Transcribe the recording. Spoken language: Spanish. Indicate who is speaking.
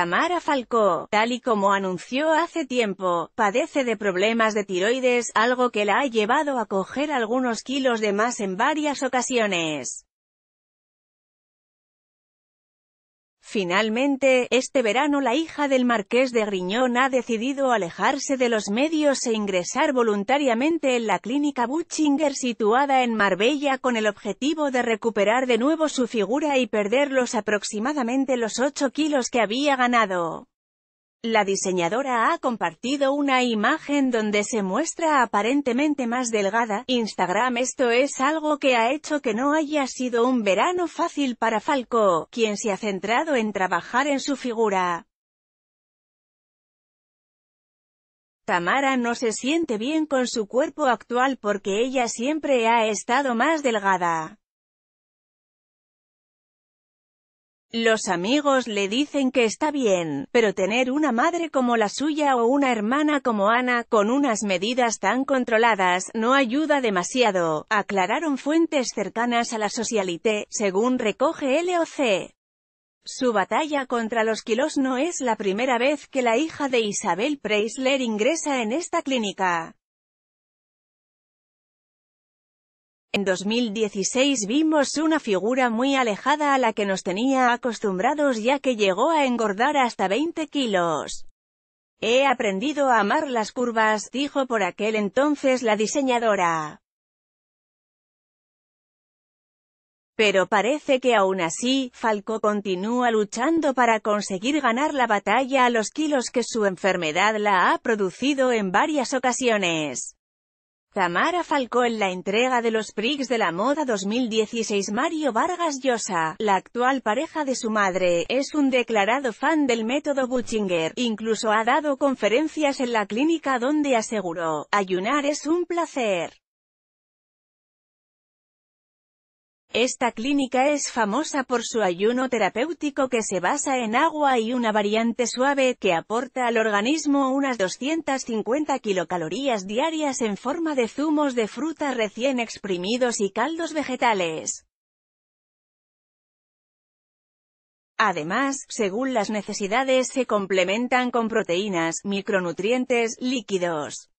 Speaker 1: Tamara Falcó, tal y como anunció hace tiempo, padece de problemas de tiroides, algo que la ha llevado a coger algunos kilos de más en varias ocasiones. Finalmente, este verano la hija del marqués de Griñón ha decidido alejarse de los medios e ingresar voluntariamente en la clínica Buchinger situada en Marbella con el objetivo de recuperar de nuevo su figura y perder los aproximadamente los 8 kilos que había ganado. La diseñadora ha compartido una imagen donde se muestra aparentemente más delgada. Instagram Esto es algo que ha hecho que no haya sido un verano fácil para Falco, quien se ha centrado en trabajar en su figura. Tamara no se siente bien con su cuerpo actual porque ella siempre ha estado más delgada. Los amigos le dicen que está bien, pero tener una madre como la suya o una hermana como Ana, con unas medidas tan controladas, no ayuda demasiado, aclararon fuentes cercanas a la Socialité, según recoge LOC. Su batalla contra los kilos no es la primera vez que la hija de Isabel Preisler ingresa en esta clínica. En 2016 vimos una figura muy alejada a la que nos tenía acostumbrados ya que llegó a engordar hasta 20 kilos. He aprendido a amar las curvas, dijo por aquel entonces la diseñadora. Pero parece que aún así, Falco continúa luchando para conseguir ganar la batalla a los kilos que su enfermedad la ha producido en varias ocasiones. Tamara Falcó en la entrega de los Prix de la Moda 2016 Mario Vargas Llosa, la actual pareja de su madre, es un declarado fan del método Butchinger, incluso ha dado conferencias en la clínica donde aseguró, ayunar es un placer. Esta clínica es famosa por su ayuno terapéutico que se basa en agua y una variante suave, que aporta al organismo unas 250 kilocalorías diarias en forma de zumos de fruta recién exprimidos y caldos vegetales. Además, según las necesidades se complementan con proteínas, micronutrientes, líquidos.